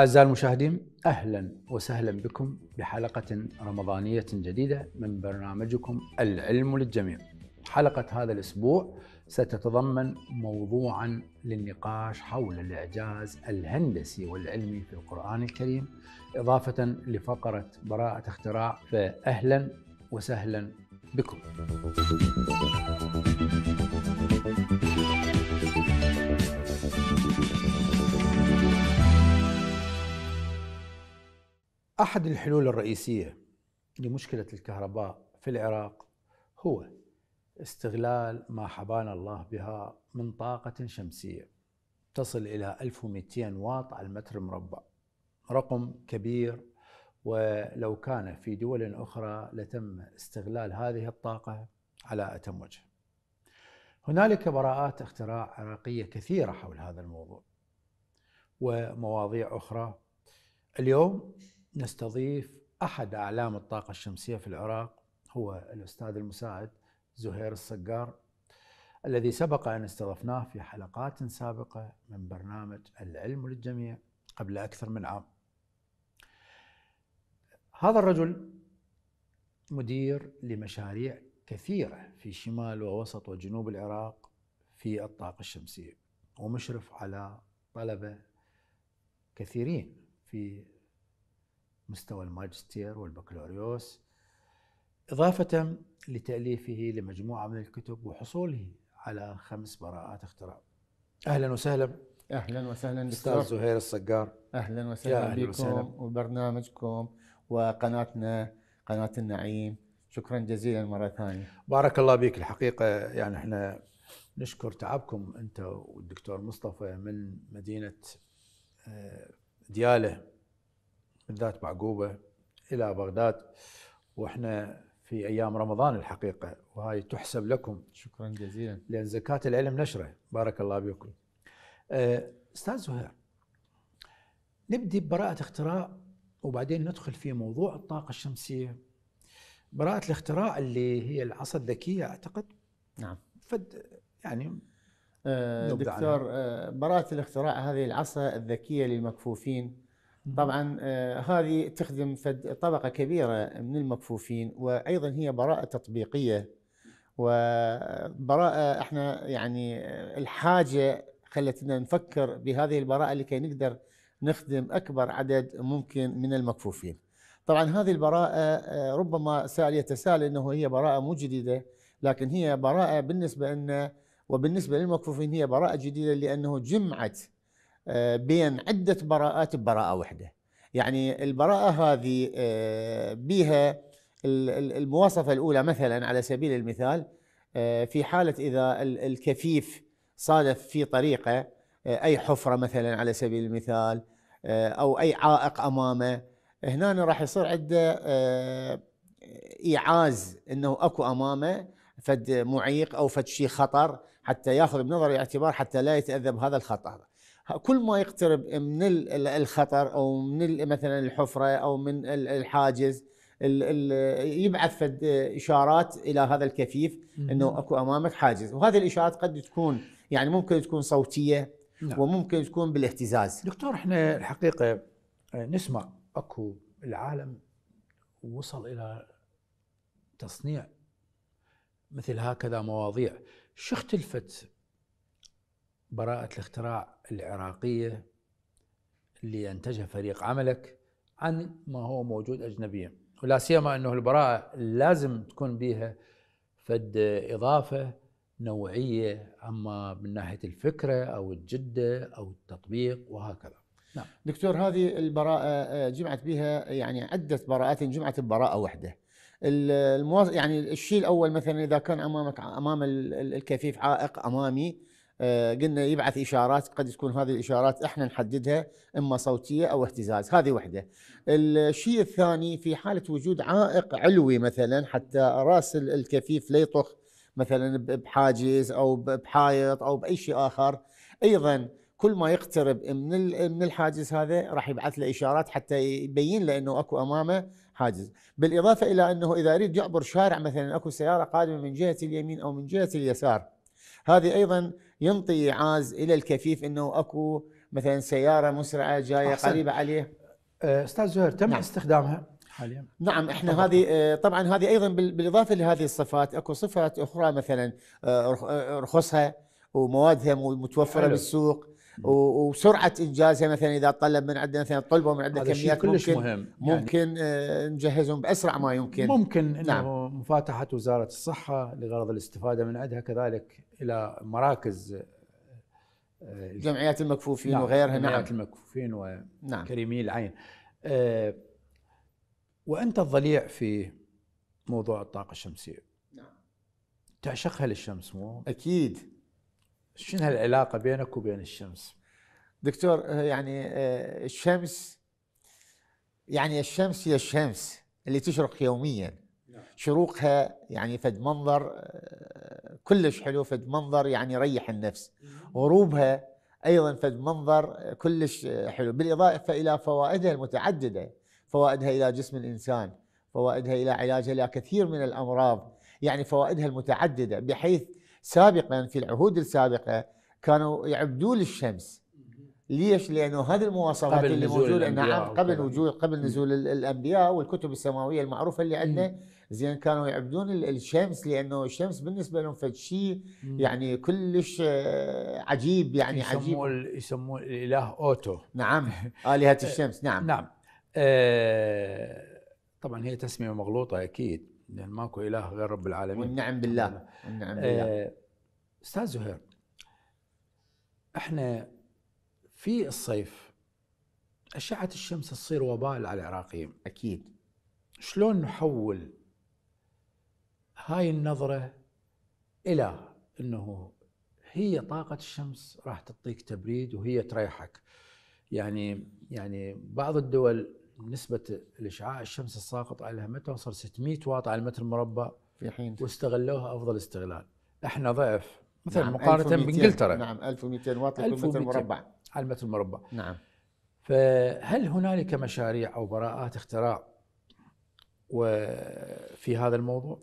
أعزائي المشاهدين أهلا وسهلا بكم بحلقة رمضانية جديدة من برنامجكم العلم للجميع حلقة هذا الأسبوع ستتضمن موضوعا للنقاش حول الإعجاز الهندسي والعلمي في القرآن الكريم إضافة لفقرة براءة اختراع فأهلا وسهلا بكم أحد الحلول الرئيسية لمشكلة الكهرباء في العراق هو استغلال ما حبانا الله بها من طاقة شمسية تصل إلى 1200 واط على المتر مربع رقم كبير ولو كان في دول أخرى لتم استغلال هذه الطاقة على أتم وجه هنالك براءات اختراع عراقية كثيرة حول هذا الموضوع ومواضيع أخرى اليوم نستضيف احد اعلام الطاقه الشمسيه في العراق هو الاستاذ المساعد زهير الصقار الذي سبق ان استضفناه في حلقات سابقه من برنامج العلم للجميع قبل اكثر من عام. هذا الرجل مدير لمشاريع كثيره في شمال ووسط وجنوب العراق في الطاقه الشمسيه ومشرف على طلبه كثيرين في مستوى الماجستير والبكالوريوس إضافة لتأليفه لمجموعة من الكتب وحصوله على خمس براءات اختراع أهلا وسهلا أهلا وسهلا أستاذ زهير الصقار أهلا وسهلا أهلا بكم وسهلا. وبرنامجكم وقناتنا قناة النعيم شكرا جزيلا مرة ثانية بارك الله بك الحقيقة يعني احنا نشكر تعبكم أنت والدكتور مصطفى من مدينة آه، ديالة بالذات معقوبه الى بغداد واحنا في ايام رمضان الحقيقه وهاي تحسب لكم شكرا جزيلا لان زكاه العلم نشره بارك الله بكم. آه، استاذ زهير نبدي ببراءه اختراع وبعدين ندخل في موضوع الطاقه الشمسيه. براءه الاختراع اللي هي العصا الذكيه اعتقد نعم فد يعني آه، دكتور آه، براءة الاختراع هذه العصا الذكية للمكفوفين طبعا آه، هذه تخدم فد طبقه كبيره من المكفوفين وايضا هي براءه تطبيقيه وبراءه احنا يعني آه، الحاجه خلتنا نفكر بهذه البراءه لكي نقدر نخدم اكبر عدد ممكن من المكفوفين. طبعا هذه البراءه آه، ربما سائل يتساءل انه هي براءه مو جديده لكن هي براءه بالنسبه لنا وبالنسبه للمكفوفين هي براءه جديده لانه جمعت آه، بين عدة براءات ببراءة واحدة يعني البراءة هذه آه، بها المواصفة الأولى مثلا على سبيل المثال آه، في حالة إذا الكفيف صادف في طريقة أي حفرة مثلا على سبيل المثال أو أي عائق أمامه هنا راح يصير عنده إيعاز أنه أكو أمامه فد معيق أو فد شيء خطر حتى ياخذ بنظر الاعتبار حتى لا يتأذى بهذا الخطر كل ما يقترب من الخطر او من مثلا الحفره او من الحاجز يبعث فد اشارات الى هذا الكفيف انه اكو امامك حاجز وهذه الاشارات قد تكون يعني ممكن تكون صوتيه نعم. وممكن تكون بالاهتزاز دكتور احنا الحقيقه آه، نسمع اكو العالم وصل الى تصنيع مثل هكذا مواضيع شو اختلفت براءة الاختراع العراقية اللي أنتجها فريق عملك عن ما هو موجود أجنبيا ولا سيما أنه البراءة لازم تكون بها فد إضافة نوعية أما من ناحية الفكرة أو الجدة أو التطبيق وهكذا نعم. دكتور هذه البراءة آه، جمعت بها يعني عدة براءات جمعت ببراءة واحدة يعني الشيء الأول مثلا إذا كان أمامك أمام الكفيف عائق أمامي آه، قلنا يبعث اشارات قد تكون هذه الاشارات احنا نحددها اما صوتيه او اهتزاز هذه وحده الشيء الثاني في حاله وجود عائق علوي مثلا حتى راس الكفيف لا يطخ مثلا بحاجز او بحائط او باي شيء اخر ايضا كل ما يقترب من من الحاجز هذا راح يبعث له اشارات حتى يبين له انه اكو امامه حاجز، بالاضافه الى انه اذا يريد يعبر شارع مثلا اكو سياره قادمه من جهه اليمين او من جهه اليسار. هذه ايضا ينطي عاز الى الكفيف انه اكو مثلا سياره مسرعه جايه أحسن. قريبه عليه أه، استاذ زهير تم نعم. استخدامها حاليا نعم احنا طبعا. هذه أه، طبعا هذه ايضا بالاضافه لهذه الصفات اكو صفات اخرى مثلا أه، رخصها وموادها متوفره حلو. بالسوق وسرعه انجازها مثلا اذا طلب من عندنا مثلا طلبوا من عندنا كميات كلش ممكن مهم يعني ممكن آه، نجهزهم باسرع ما يمكن ممكن انه نعم. مفاتحه وزاره الصحه لغرض الاستفاده من عندها كذلك الى مراكز آه، آه، جمعيات المكفوفين نعم. وغيرها نعم جمعيات المكفوفين وكريمي نعم. العين وانت الضليع في موضوع الطاقه الشمسيه نعم تعشقها للشمس مو اكيد شنو هالعلاقه بينك وبين الشمس؟ دكتور آه، يعني آه، الشمس يعني الشمس هي الشمس اللي تشرق يوميا نعم. شروقها يعني فد منظر آه، كلش حلو فد منظر يعني يريح النفس غروبها ايضا فد منظر كلش حلو بالاضافه الى فوائدها المتعدده فوائدها الى جسم الانسان فوائدها الى علاجها الى كثير من الامراض يعني فوائدها المتعدده بحيث سابقا في العهود السابقه كانوا يعبدون للشمس ليش؟ لانه هذه المواصفات اللي موجوده نعم قبل وجود قبل نزول الانبياء والكتب السماويه المعروفه اللي عندنا زين كانوا يعبدون الشمس لانه الشمس بالنسبه لهم فد شيء يعني كلش آه، عجيب يعني عجيب يسموه يسموه الاله اوتو نعم الهه الشمس نعم نعم آه طبعا هي تسميه مغلوطه اكيد لان يعني ماكو اله غير رب العالمين والنعم بالله والنعم بالله آه، استاذ زهير احنا في الصيف اشعه الشمس تصير وبال على العراقيين اكيد شلون نحول هاي النظره الى انه هي طاقه الشمس راح تعطيك تبريد وهي تريحك يعني يعني بعض الدول نسبة الإشعاع الشمس الساقط على متى توصل 600 واط على المتر المربع في حين واستغلوها أفضل استغلال احنا ضعف مثلا نعم مقارنة بإنجلترا نعم 1200 واط على المتر المربع على المتر المربع نعم فهل هنالك مشاريع أو براءات اختراع وفي هذا الموضوع؟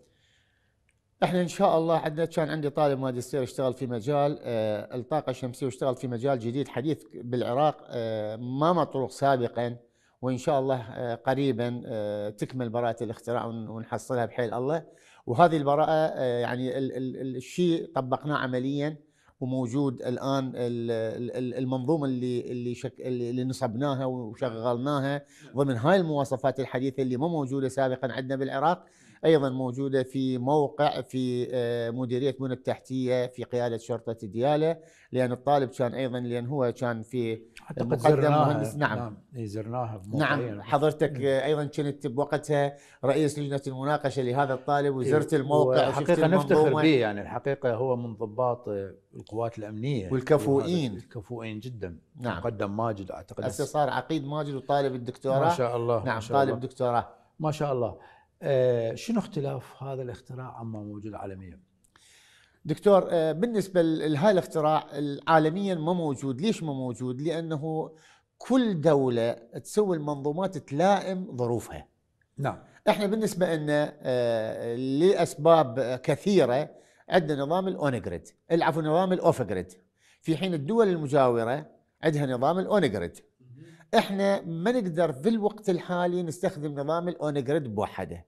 احنا ان شاء الله عندنا كان عندي طالب ماجستير اشتغل في مجال آه، الطاقه الشمسيه واشتغل في مجال جديد حديث بالعراق آه، ما مطروق سابقا وان شاء الله آه، قريبا آه، تكمل براءه الاختراع ونحصلها بحيل الله وهذه البراءه آه، يعني الشيء طبقناه عمليا وموجود الان المنظومه اللي اللي شك اللي نصبناها وشغلناها نعم. ضمن هاي المواصفات الحديثه اللي مو موجوده سابقا عندنا بالعراق ايضا موجوده في موقع في آه، مديريه بنى التحتيه في قياده شرطه دياله لان الطالب كان ايضا لان هو كان في زرناها مهندس نعم نعم زرناها نعم يعني حضرتك ايضا كنت بوقتها رئيس لجنه المناقشه لهذا الطالب وزرت الموقع الحقيقه نفتخر به يعني الحقيقه هو من ضباط آه، القوات الامنيه والكفؤين الكفؤين جدا نعم قدم ماجد اعتقد هسه صار عقيد ماجد وطالب الدكتوراه ما شاء الله نعم ما شاء طالب الله. دكتوراه ما شاء الله آه شنو اختلاف هذا الاختراع عما موجود عالميا؟ دكتور آه بالنسبه لهذا الاختراع عالميا ما موجود، ليش ما موجود؟ لانه كل دوله تسوي المنظومات تلائم ظروفها. نعم. احنا بالنسبه لنا آه لاسباب كثيره عندنا نظام الاونجريد، العفو نظام الاوفجريد. في حين الدول المجاوره عندها نظام الاونجريد. احنا ما نقدر في الوقت الحالي نستخدم نظام الاون جريد بوحده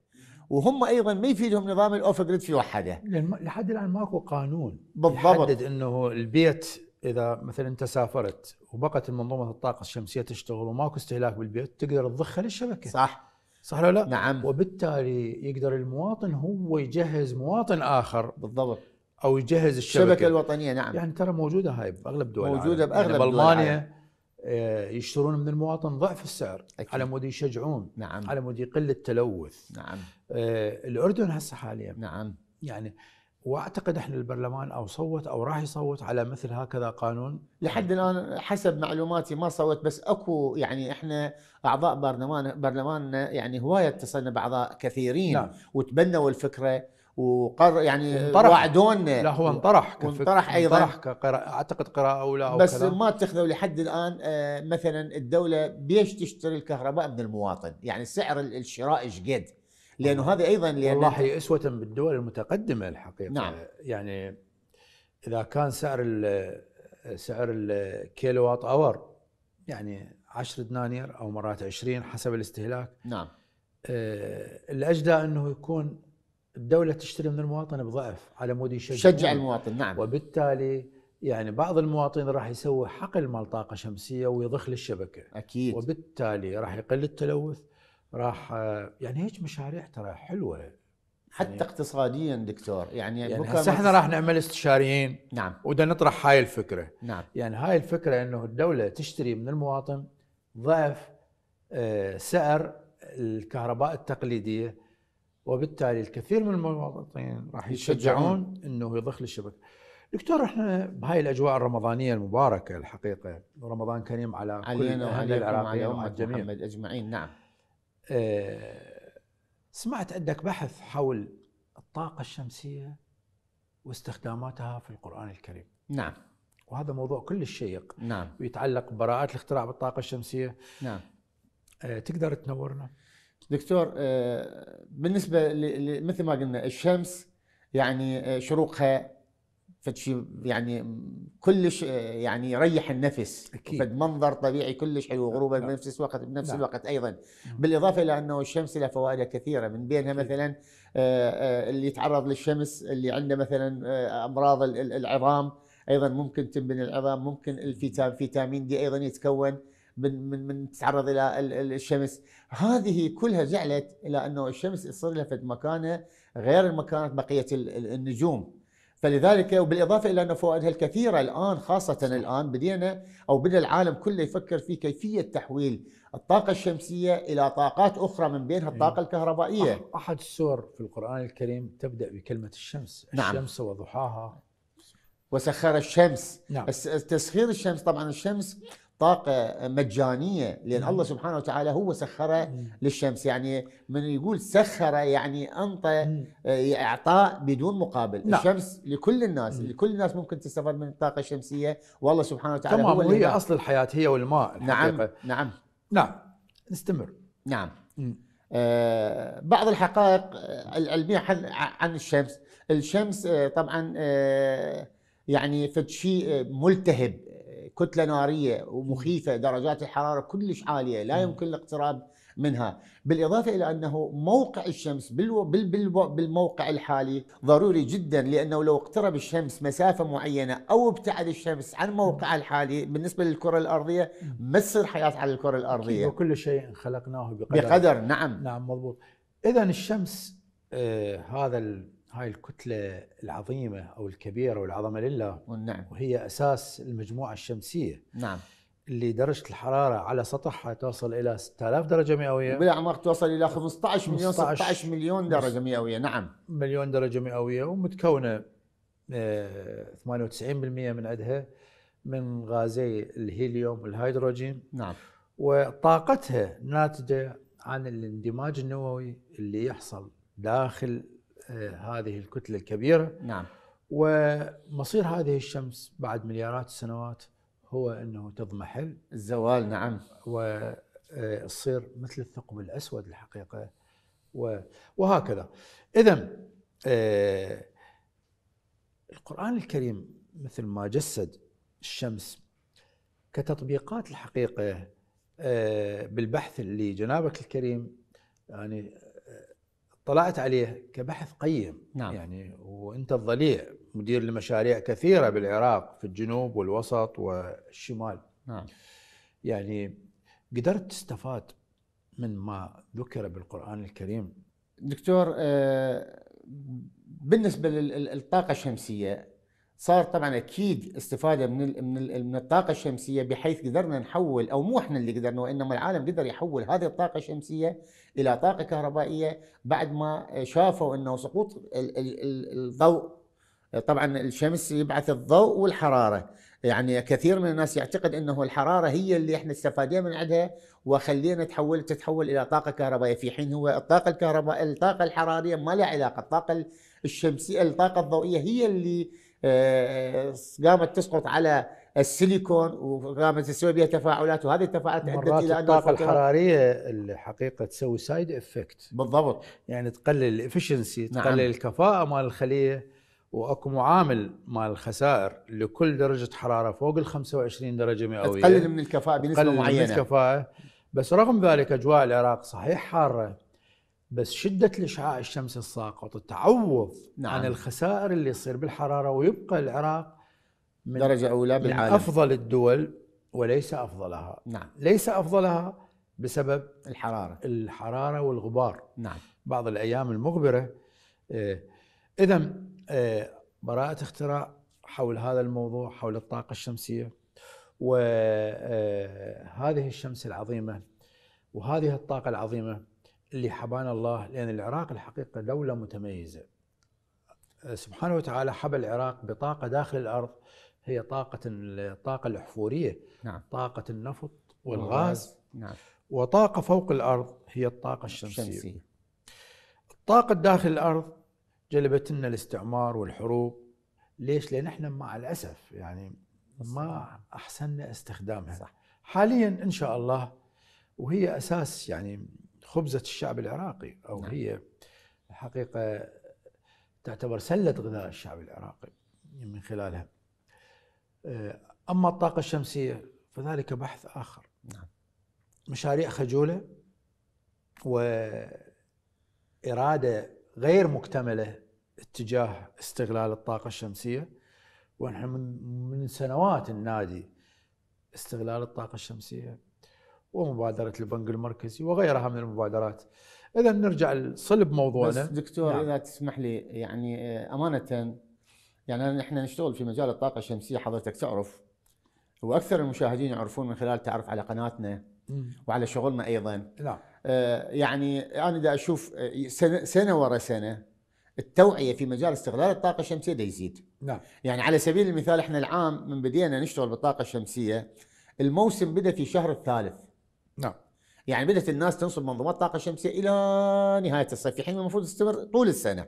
وهم ايضا ما يفيدهم نظام الاوف جريد في وحده لحد الان ماكو قانون بالضبط يحدد انه البيت اذا مثلا انت سافرت وبقت منظومه الطاقه الشمسيه تشتغل وماكو استهلاك بالبيت تقدر تضخها للشبكه صح صح ولا لا؟ نعم وبالتالي يقدر المواطن هو يجهز مواطن اخر بالضبط او يجهز الشبكه الشبكه الوطنيه نعم يعني ترى موجوده هاي باغلب دول موجوده باغلب يعني بالمانيا آه، يشترون من المواطن ضعف السعر أكيد. على مود يشجعون نعم. على مود يقل التلوث نعم آه، الاردن هسه حاليا نعم يعني واعتقد احنا البرلمان او صوت او راح يصوت على مثل هكذا قانون لحد يعني الان حسب معلوماتي ما صوت بس اكو يعني احنا اعضاء برلمان برلماننا يعني هوايه اتصلنا باعضاء كثيرين نعم. وتبنوا الفكره وقر يعني انطرح. وعدونا لا هو انطرح انطرح ايضا انطرح كقراءة اعتقد قراءه اولى او بس كلام. ما اتخذوا لحد الان آه، مثلا الدوله بيش تشتري الكهرباء من المواطن يعني سعر الشراء ايش قد لانه هذا ايضا لأن والله اسوه بالدول المتقدمه الحقيقه نعم. يعني اذا كان سعر الـ سعر الكيلو اور يعني 10 دنانير او مرات 20 حسب الاستهلاك نعم آه، الاجدى انه يكون الدولة تشتري من المواطن بضعف على مود يشجع شجع المواطن نعم وبالتالي يعني بعض المواطنين راح يسوي حقل مال طاقة شمسية ويضخ للشبكة أكيد وبالتالي راح يقل التلوث راح يعني هيك مشاريع ترى حلوة حتى يعني اقتصاديا دكتور يعني, يعني هسه احنا راح نعمل استشاريين نعم وبدنا نطرح هاي الفكره نعم يعني هاي الفكره انه الدوله تشتري من المواطن ضعف آه، سعر الكهرباء التقليديه وبالتالي الكثير من المواطنين راح يشجعون انه يضخ للشبكه. دكتور احنا بهاي الاجواء الرمضانيه المباركه الحقيقه رمضان كريم على كل اهل العراق وعلى الجميع محمد اجمعين نعم اه سمعت عندك بحث حول الطاقه الشمسيه واستخداماتها في القران الكريم نعم وهذا موضوع كلش شيق نعم ويتعلق ببراءات الاختراع بالطاقه الشمسيه نعم اه تقدر تنورنا؟ دكتور آه، بالنسبه مثل ما قلنا الشمس يعني آه، شروقها فتشي يعني كلش آه، يعني يريح النفس أكيد. منظر طبيعي كلش حلو وغروبه نعم. نعم. بنفس الوقت بنفس الوقت نعم. ايضا بالاضافه الى انه الشمس لها فوائد كثيره من بينها مثلا اللي يتعرض للشمس اللي عنده مثلا امراض العظام ايضا ممكن تنبني العظام ممكن الفيتامين دي ايضا يتكون من من من تتعرض الى الشمس هذه كلها جعلت الى انه الشمس تصير لها في مكانه غير مكانه بقيه النجوم فلذلك وبالاضافه الى ان فوائدها الكثيره الان خاصه الان بدينا او بدا العالم كله يفكر في كيفيه تحويل الطاقه الشمسيه الى طاقات اخرى من بينها إيه. الطاقه الكهربائيه. احد السور في القران الكريم تبدا بكلمه الشمس، نعم. الشمس وضحاها وسخر الشمس نعم. تسخير الشمس طبعا الشمس طاقة مجانية لأن الله نعم. سبحانه وتعالى هو سخرها نعم. للشمس يعني من يقول سخر يعني أنطى نعم. آه، إعطاء بدون مقابل لا. الشمس لكل الناس لكل الناس ممكن تستفاد من الطاقة الشمسية والله سبحانه وتعالى تمام هو هي أصل الحياة هي والماء الحقيقة. نعم نعم نعم نستمر نعم آه بعض الحقائق آه، العلمية عن الشمس الشمس آه، طبعا يعني فد شيء ملتهب كتله ناريه ومخيفه درجات الحراره كلش عاليه لا يمكن الاقتراب منها بالإضافة إلى أنه موقع الشمس بالموقع الحالي ضروري جدا لأنه لو اقترب الشمس مسافة معينة أو ابتعد الشمس عن موقعها الحالي بالنسبة للكرة الأرضية ما تصير حياة على الكرة الأرضية وكل شيء خلقناه بقدر بقدر نعم نعم مضبوط إذا الشمس آه هذا ال هاي الكتلة العظيمة أو الكبيرة والعظمة لله والنعم وهي أساس المجموعة الشمسية نعم اللي درجة الحرارة على سطحها توصل إلى 6000 درجة مئوية بالأعماق توصل إلى 15 مليون 16 مليون درجة مئوية نعم مليون درجة مئوية ومتكونة 98% آه، من عندها من غازي الهيليوم والهيدروجين نعم وطاقتها ناتجة عن الاندماج النووي اللي يحصل داخل آه، هذه الكتله الكبيره نعم ومصير هذه الشمس بعد مليارات السنوات هو انه تضمحل الزوال نعم وتصير آه، مثل الثقب الاسود الحقيقه وهكذا اذا آه، القران الكريم مثل ما جسد الشمس كتطبيقات الحقيقه بالبحث اللي جنابك الكريم يعني طلعت عليه كبحث قيم نعم. يعني وانت الضليع مدير لمشاريع كثيره بالعراق في الجنوب والوسط والشمال نعم. يعني قدرت تستفاد من ما ذكر بالقران الكريم دكتور آه، بالنسبه للطاقه الشمسيه صار طبعا اكيد استفاده من من من الطاقه الشمسيه بحيث قدرنا نحول او مو احنا اللي قدرنا وانما العالم قدر يحول هذه الطاقه الشمسيه الى طاقه كهربائيه بعد ما شافوا انه سقوط الضوء طبعا الشمس يبعث الضوء والحراره يعني كثير من الناس يعتقد انه الحراره هي اللي احنا استفادنا من عندها وخلينا تحول تتحول الى طاقه كهربائيه في حين هو الطاقه الكهربائيه الطاقه الحراريه ما لها علاقه الطاقه الشمسيه الطاقه الضوئيه هي اللي آه، قامت تسقط على السيليكون وقامت تسوي بها تفاعلات وهذه التفاعلات ادت الى ان الطاقه الحراريه الحقيقه تسوي سايد افكت بالضبط يعني تقلل الافشنسي نعم. تقلل الكفاءه مال الخليه واكو معامل مال الخسائر لكل درجه حراره فوق ال 25 درجه مئويه تقلل من الكفاءه بنسبه معينه تقلل من الكفاءه بس رغم ذلك اجواء العراق صحيح حاره بس شدة الإشعاع الشمسي الساقط تعوض نعم. عن الخسائر اللي تصير بالحرارة ويبقى العراق من درجة أولى بالعالم من أفضل الدول وليس أفضلها نعم. ليس أفضلها بسبب الحرارة الحرارة والغبار نعم بعض الأيام المغبرة إذا آه، آه، براءة اختراع حول هذا الموضوع حول الطاقة الشمسية وهذه آه، الشمس العظيمة وهذه الطاقة العظيمة اللي حبانا الله لأن العراق الحقيقة دولة متميزة سبحانه وتعالى حب العراق بطاقة داخل الأرض هي طاقة الطاقة الأحفورية نعم. طاقة النفط والغاز نعم. وطاقة فوق الأرض هي الطاقة الشمسية, الشمسية. الطاقة داخل الأرض جلبت لنا الاستعمار والحروب ليش؟ لأن احنا مع الأسف يعني ما أحسننا استخدامها صح. حاليا إن شاء الله وهي أساس يعني خبزة الشعب العراقي أو نعم. هي حقيقة تعتبر سلة غذاء الشعب العراقي من خلالها آه، أما الطاقة الشمسية فذلك بحث آخر نعم. مشاريع خجولة وإرادة غير مكتملة اتجاه استغلال الطاقة الشمسية ونحن من سنوات النادي استغلال الطاقة الشمسية ومبادره البنك المركزي وغيرها من المبادرات. اذا نرجع لصلب موضوعنا بس دكتور نعم. اذا تسمح لي يعني آه، امانه يعني احنا نشتغل في مجال الطاقه الشمسيه حضرتك تعرف واكثر المشاهدين يعرفون من خلال تعرف على قناتنا وعلى شغلنا ايضا نعم آه، يعني انا دا اشوف آه، سنه, سنة ورا سنه التوعيه في مجال استغلال الطاقه الشمسيه دا يزيد نعم يعني على سبيل المثال احنا العام من بدينا نشتغل بالطاقه الشمسيه الموسم بدا في شهر الثالث نعم يعني بدات الناس تنصب منظومات طاقه شمسيه الى نهايه الصيف في حين المفروض تستمر طول السنه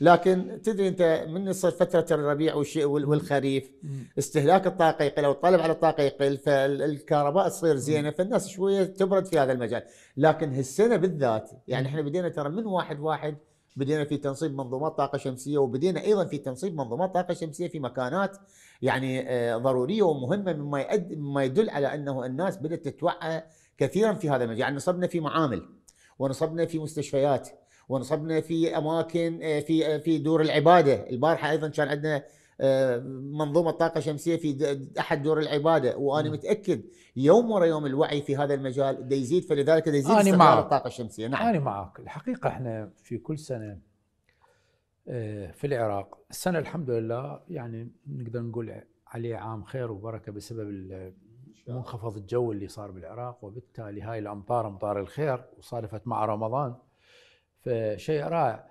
لكن تدري انت من يصير فتره الربيع والخريف استهلاك الطاقه يقل او الطلب على الطاقه يقل فالكهرباء تصير زينه فالناس شويه تبرد في هذا المجال، لكن هالسنه بالذات يعني احنا بدينا ترى من واحد واحد بدينا في تنصيب منظومات طاقه شمسيه وبدينا ايضا في تنصيب منظومات طاقه شمسيه في مكانات يعني آه، ضروريه ومهمه مما يؤدي مما يدل على انه الناس بدات تتوعى كثيرا في هذا المجال يعني نصبنا في معامل ونصبنا في مستشفيات ونصبنا في اماكن آه، في آه، في دور العباده البارحه ايضا كان عندنا آه، منظومه طاقه شمسيه في احد دور العباده وانا م. متاكد يوم ورا يوم الوعي في هذا المجال دا يزيد فلذلك دا يزيد أنا الطاقه الشمسيه نعم انا معك الحقيقه احنا في كل سنه في العراق السنه الحمد لله يعني نقدر نقول عليه عام خير وبركه بسبب منخفض الجو اللي صار بالعراق وبالتالي هاي الامطار امطار الخير وصادفت مع رمضان فشيء رائع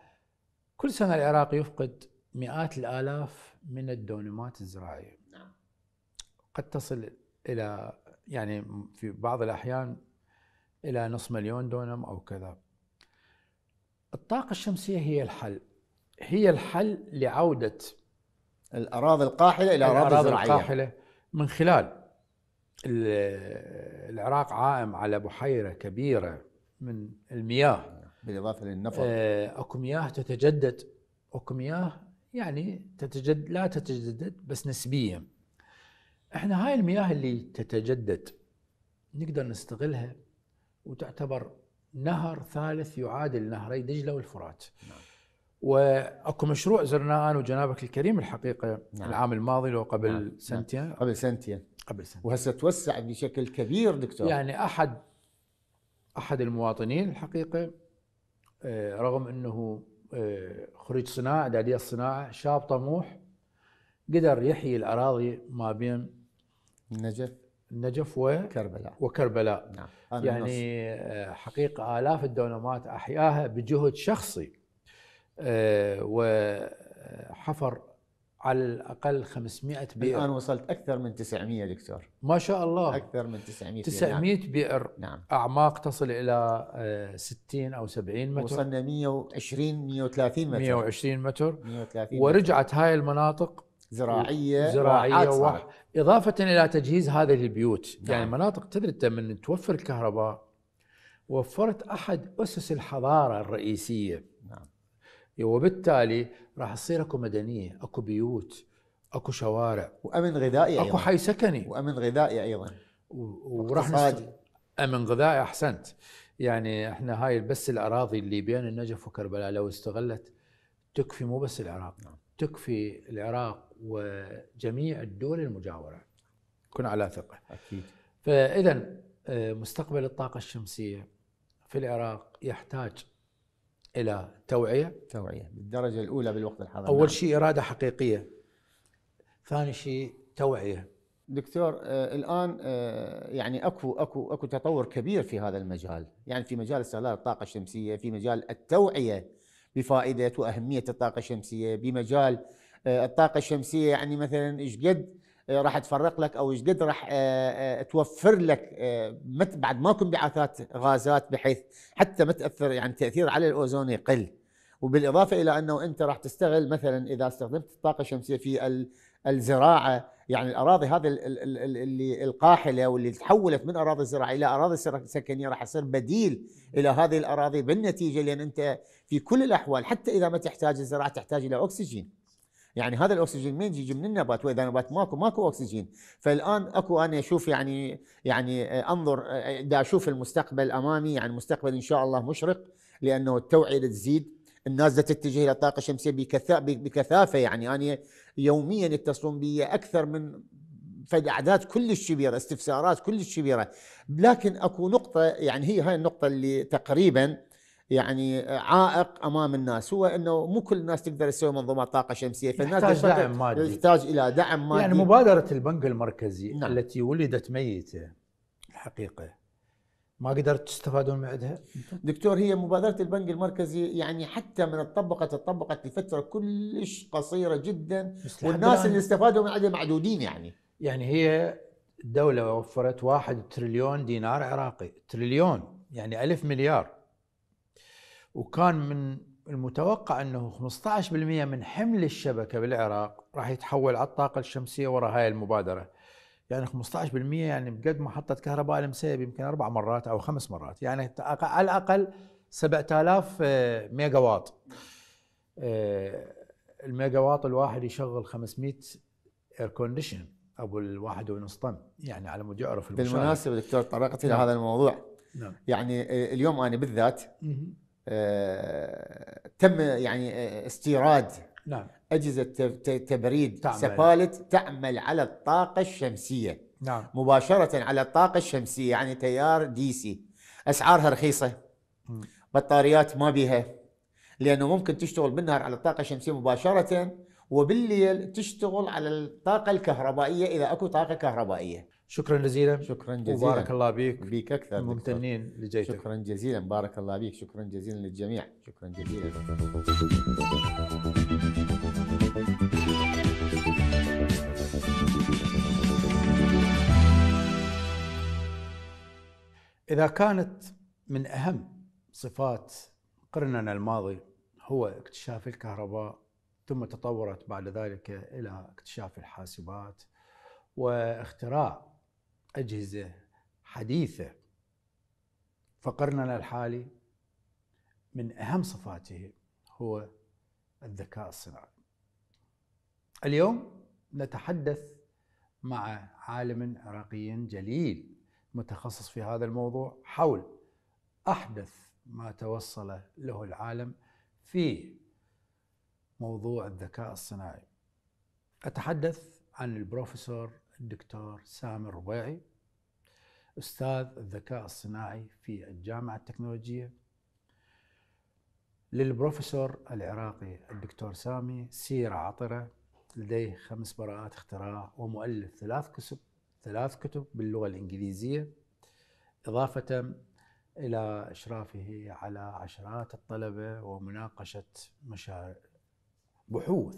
كل سنه العراق يفقد مئات الالاف من الدونمات الزراعيه نعم قد تصل الى يعني في بعض الاحيان الى نصف مليون دونم او كذا الطاقه الشمسيه هي الحل هي الحل لعوده الاراضي القاحله الى اراضي زراعيه القاحله من خلال العراق عائم على بحيره كبيره من المياه آه، بالاضافه للنفط آه، اكو مياه تتجدد اكو مياه يعني تتجدد لا تتجدد بس نسبيا احنا هاي المياه اللي تتجدد نقدر نستغلها وتعتبر نهر ثالث يعادل نهري دجله والفرات نعم. واكو مشروع زرناه انا وجنابك الكريم الحقيقه نعم. العام الماضي لو قبل نعم. نعم. سنتين قبل سنتين قبل سنة وهسه توسع بشكل كبير دكتور يعني أحد أحد المواطنين الحقيقة آه، رغم أنه آه، خريج صناعة إعدادية الصناعة شاب طموح قدر يحيي الأراضي ما بين النجف النجف وكربلاء وكربلاء نعم. يعني النص. آه، حقيقة آلاف الدونمات أحياها بجهد شخصي وحفر على الاقل 500 بئر الان وصلت اكثر من 900 دكتور ما شاء الله اكثر من 900 900 بئر, بئر. نعم اعماق تصل الى 60 آه، او 70 متر وصلنا 120 130 متر 120 متر 130 ورجعت متر. هاي المناطق زراعيه زراعيه وح... اضافه الى تجهيز هذه البيوت يعني نعم. يعني مناطق تدري انت من توفر الكهرباء وفرت احد اسس الحضاره الرئيسيه وبالتالي راح تصير اكو مدنيه، اكو بيوت، اكو شوارع وامن غذائي اكو أيضاً. حي سكني وامن غذائي ايضا وراح نست... امن غذائي احسنت يعني احنا هاي بس الاراضي اللي بين النجف وكربلاء لو استغلت تكفي مو بس العراق نعم. تكفي العراق وجميع الدول المجاوره كن على ثقه اكيد فاذا آه، مستقبل الطاقه الشمسيه في العراق يحتاج الى توعيه توعيه بالدرجه الاولى بالوقت الحاضر اول نعم. شيء اراده حقيقيه ثاني شيء توعيه دكتور آه الان آه يعني اكو اكو اكو تطور كبير في هذا المجال، يعني في مجال استغلال الطاقه الشمسيه، في مجال التوعيه بفائده واهميه الطاقه الشمسيه، بمجال آه الطاقه الشمسيه يعني مثلا ايش قد راح تفرق لك او ايش قد راح آه، آه، توفر لك آه، بعد ماكو انبعاثات غازات بحيث حتى ما تاثر يعني التاثير على الاوزون يقل وبالاضافه الى انه انت راح تستغل مثلا اذا استخدمت الطاقه الشمسيه في الزراعه يعني الاراضي هذه اللي القاحله واللي تحولت من اراضي زراعيه الى اراضي سكنيه راح يصير بديل الى هذه الاراضي بالنتيجه لان انت في كل الاحوال حتى اذا ما تحتاج الزراعه تحتاج الى اكسجين يعني هذا الاكسجين من يجي من النبات واذا نبات ماكو ماكو اكسجين فالان اكو انا اشوف يعني يعني انظر دا اشوف المستقبل امامي يعني مستقبل ان شاء الله مشرق لانه التوعيه تزيد الناس تتجه الى الطاقه الشمسيه بكثافه يعني انا يوميا يتصلون بي اكثر من فد اعداد كلش كبيره استفسارات كلش كبيره لكن اكو نقطه يعني هي هاي النقطه اللي تقريبا يعني عائق امام الناس هو انه مو كل الناس تقدر تسوي منظومات طاقه شمسيه فالناس تحتاج دعم مادي يحتاج الى دعم مادي يعني مبادره البنك المركزي نعم. التي ولدت ميته الحقيقه ما قدرت تستفادون من عندها؟ دكتور هي مبادره البنك المركزي يعني حتى من اتطبقت اتطبقت لفتره كلش قصيره جدا والناس اللي استفادوا من عندها معدودين يعني يعني هي الدوله وفرت واحد تريليون دينار عراقي تريليون يعني ألف مليار وكان من المتوقع انه 15% من حمل الشبكه بالعراق راح يتحول على الطاقه الشمسيه وراء هاي المبادره يعني 15% يعني بقد محطه كهرباء المسيب يمكن اربع مرات او خمس مرات يعني على الاقل 7000 آه، ميجا واط آه، الميجا واط الواحد يشغل 500 اير كونديشن ابو الواحد ونص طن يعني على مود يعرف بالمناسبه دكتور طرقت الى نعم. هذا الموضوع نعم. يعني آه، اليوم انا بالذات آه، تم يعني آه، استيراد نعم اجهزه تبريد تعمل. سبالت تعمل على الطاقه الشمسيه نعم مباشره على الطاقه الشمسيه يعني تيار دي سي اسعارها رخيصه م. بطاريات ما بيها لانه ممكن تشتغل بالنهار على الطاقه الشمسيه مباشره وبالليل تشتغل على الطاقه الكهربائيه اذا اكو طاقه كهربائيه شكرا جزيلا شكرا جزيلا وبارك الله بيك بيك اكثر ممتنين لجيتك شكرا جزيلا بارك الله بيك شكرا جزيلا للجميع شكرا جزيلا اذا كانت من اهم صفات قرننا الماضي هو اكتشاف الكهرباء ثم تطورت بعد ذلك الى اكتشاف الحاسبات واختراع أجهزة حديثة فقرننا الحالي من أهم صفاته هو الذكاء الصناعي اليوم نتحدث مع عالم عراقي جليل متخصص في هذا الموضوع حول أحدث ما توصل له العالم في موضوع الذكاء الصناعي أتحدث عن البروفيسور الدكتور سامر ربيعي استاذ الذكاء الصناعي في الجامعه التكنولوجيه للبروفيسور العراقي الدكتور سامي سيرة عطرة لديه خمس براءات اختراع ومؤلف ثلاث كتب ثلاث كتب باللغة الإنجليزية إضافة إلى إشرافه على عشرات الطلبة ومناقشة مشاريع بحوث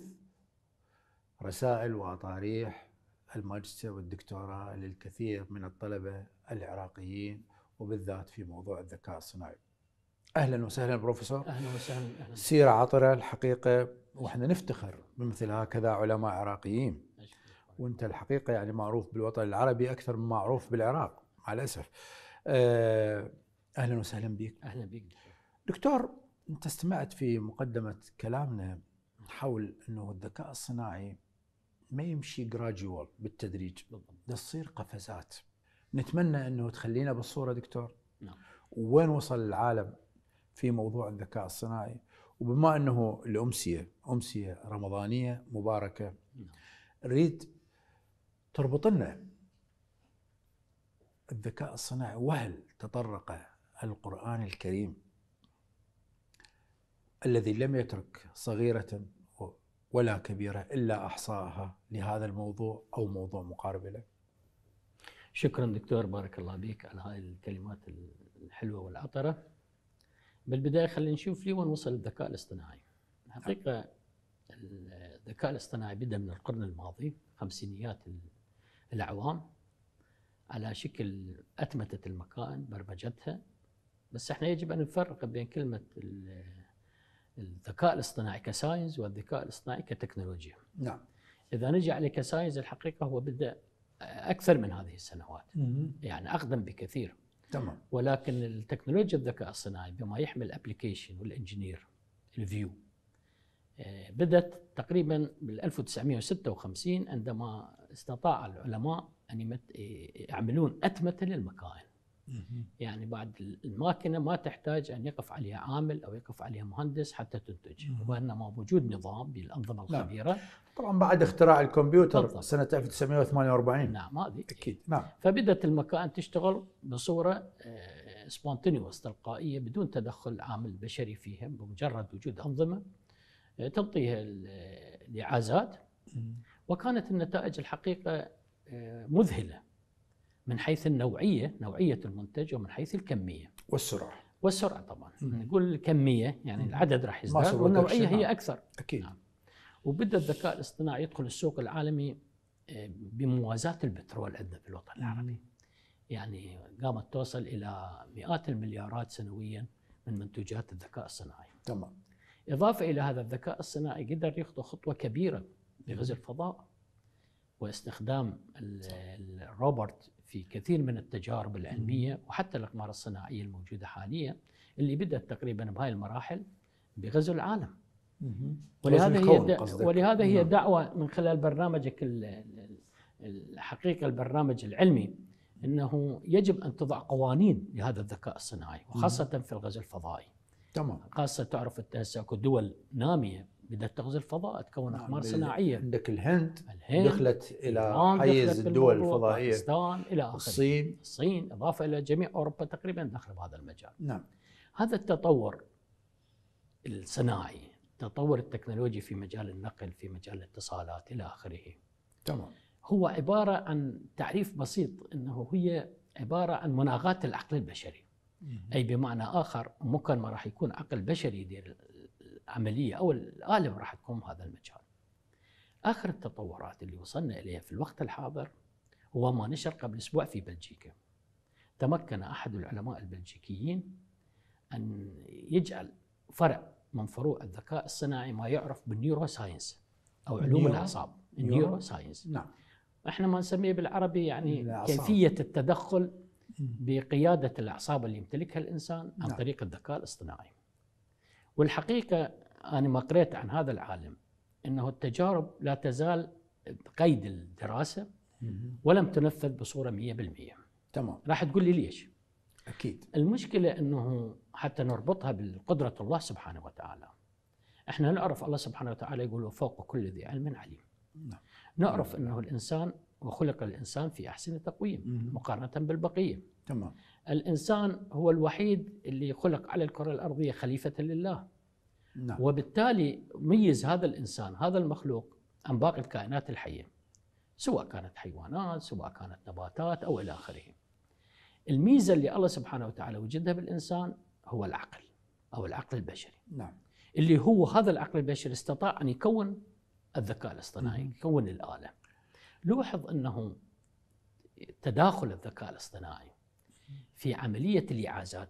رسائل وأطاريح الماجستير والدكتوراه للكثير من الطلبة العراقيين وبالذات في موضوع الذكاء الصناعي اهلا وسهلا بروفيسور اهلا وسهلا أهلاً. سيره عطره الحقيقه واحنا نفتخر بمثل هكذا علماء عراقيين وانت الحقيقه يعني معروف بالوطن العربي اكثر مما معروف بالعراق مع الاسف آه، اهلا وسهلا بك اهلا بك دكتور انت استمعت في مقدمه كلامنا حول انه الذكاء الصناعي ما يمشي جراجوال بالتدريج بالضبط تصير قفزات نتمنى انه تخلينا بالصوره دكتور نعم وين وصل العالم في موضوع الذكاء الصناعي وبما انه الامسيه امسيه رمضانيه مباركه نعم. نريد تربط لنا الذكاء الصناعي وهل تطرق القران الكريم الذي لم يترك صغيره ولا كبيره الا احصاها لهذا الموضوع او موضوع مقارب له. شكرا دكتور بارك الله بك على هاي الكلمات الحلوه والعطره. بالبدايه خلينا نشوف لي وين وصل الذكاء الاصطناعي. الحقيقه الذكاء الاصطناعي بدا من القرن الماضي خمسينيات الاعوام على شكل اتمتت المكائن برمجتها بس احنا يجب ان نفرق بين كلمه الذكاء الاصطناعي كساينس والذكاء الاصطناعي كتكنولوجيا. نعم. اذا نجي على كسايز الحقيقه هو بدا اكثر من هذه السنوات يعني اقدم بكثير تمام ولكن التكنولوجيا الذكاء الصناعي بما يحمل الابلكيشن والانجينير الفيو بدات تقريبا بال 1956 عندما استطاع العلماء ان يعملون اتمته للمكائن يعني بعد الماكينه ما تحتاج ان يقف عليها عامل او يقف عليها مهندس حتى تنتج وانما بوجود نظام بالانظمه نعم. الخبيره نعم. طبعا بعد اختراع الكمبيوتر بالضبط. سنه 1948 نعم هذه اكيد نعم فبدات المكائن تشتغل بصوره سبونتينيوس آه، تلقائيه بدون تدخل عامل بشري فيها بمجرد وجود انظمه آه، تعطيها الاعازات وكانت النتائج الحقيقه آه، مذهله من حيث النوعيه نوعيه المنتج ومن حيث الكميه والسرعه والسرعه طبعا نقول الكميه يعني العدد راح يزداد والنوعيه هي اكثر اكيد نعم. وبدا الذكاء الاصطناعي يدخل السوق العالمي آه، بموازاه البترول عندنا في الوطن العربي يعني قامت توصل الى مئات المليارات سنويا من منتوجات الذكاء الصناعي تمام اضافه الى هذا الذكاء الصناعي قدر يخطو خطوه كبيره بغزو الفضاء واستخدام الروبوت في كثير من التجارب العلميه وحتى الاقمار الصناعيه الموجوده حاليا اللي بدات تقريبا بهاي المراحل بغزو العالم ولهذا هي دا ولهذا هي دعوه من خلال برنامجك الحقيقه البرنامج العلمي انه يجب ان تضع قوانين لهذا الذكاء الصناعي وخاصه في الغزو الفضائي تمام خاصه تعرف هسه اكو دول ناميه بدها تغزي الفضاء تكون نعم، اقمار صناعيه عندك الهند, الهند دخلت الى حيز الدول الفضائيه باكستان الى اخره الصين الصين اضافه الى جميع اوروبا تقريبا داخله بهذا المجال نعم هذا التطور الصناعي التطور التكنولوجي في مجال النقل في مجال الاتصالات الى اخره تمام هو عباره عن تعريف بسيط انه هي عباره عن مناغاه العقل البشري اي بمعنى اخر ممكن ما راح يكون عقل بشري يدير العمليه او الغالب راح تكون بهذا المجال. اخر التطورات اللي وصلنا اليها في الوقت الحاضر هو ما نشر قبل اسبوع في بلجيكا. تمكن احد العلماء البلجيكيين ان يجعل فرع من فروع الذكاء الصناعي ما يعرف بالنيورو ساينس او علوم النيورو. الاعصاب النيورو ساينس نعم احنا ما نسميه بالعربي يعني الأعصاب. كيفيه التدخل بقياده الاعصاب اللي يمتلكها الانسان عن نعم. طريق الذكاء الاصطناعي والحقيقه انا ما قريت عن هذا العالم انه التجارب لا تزال قيد الدراسه ولم تنفذ بصوره 100% تمام راح تقول لي ليش؟ اكيد المشكله انه حتى نربطها بقدره الله سبحانه وتعالى احنا نعرف الله سبحانه وتعالى يقول فوق كل ذي علم عليم نعم. نعرف انه الانسان وخلق الانسان في احسن تقويم مقارنه بالبقيه تمام الانسان هو الوحيد اللي خلق على الكره الارضيه خليفه لله نعم. وبالتالي ميز هذا الانسان هذا المخلوق عن باقي الكائنات الحيه سواء كانت حيوانات سواء كانت نباتات او الى اخره الميزه اللي الله سبحانه وتعالى وجدها بالانسان هو العقل او العقل البشري نعم اللي هو هذا العقل البشري استطاع ان يكون الذكاء الاصطناعي نعم. يكون الاله لوحظ انه تداخل الذكاء الاصطناعي في عملية الإعازات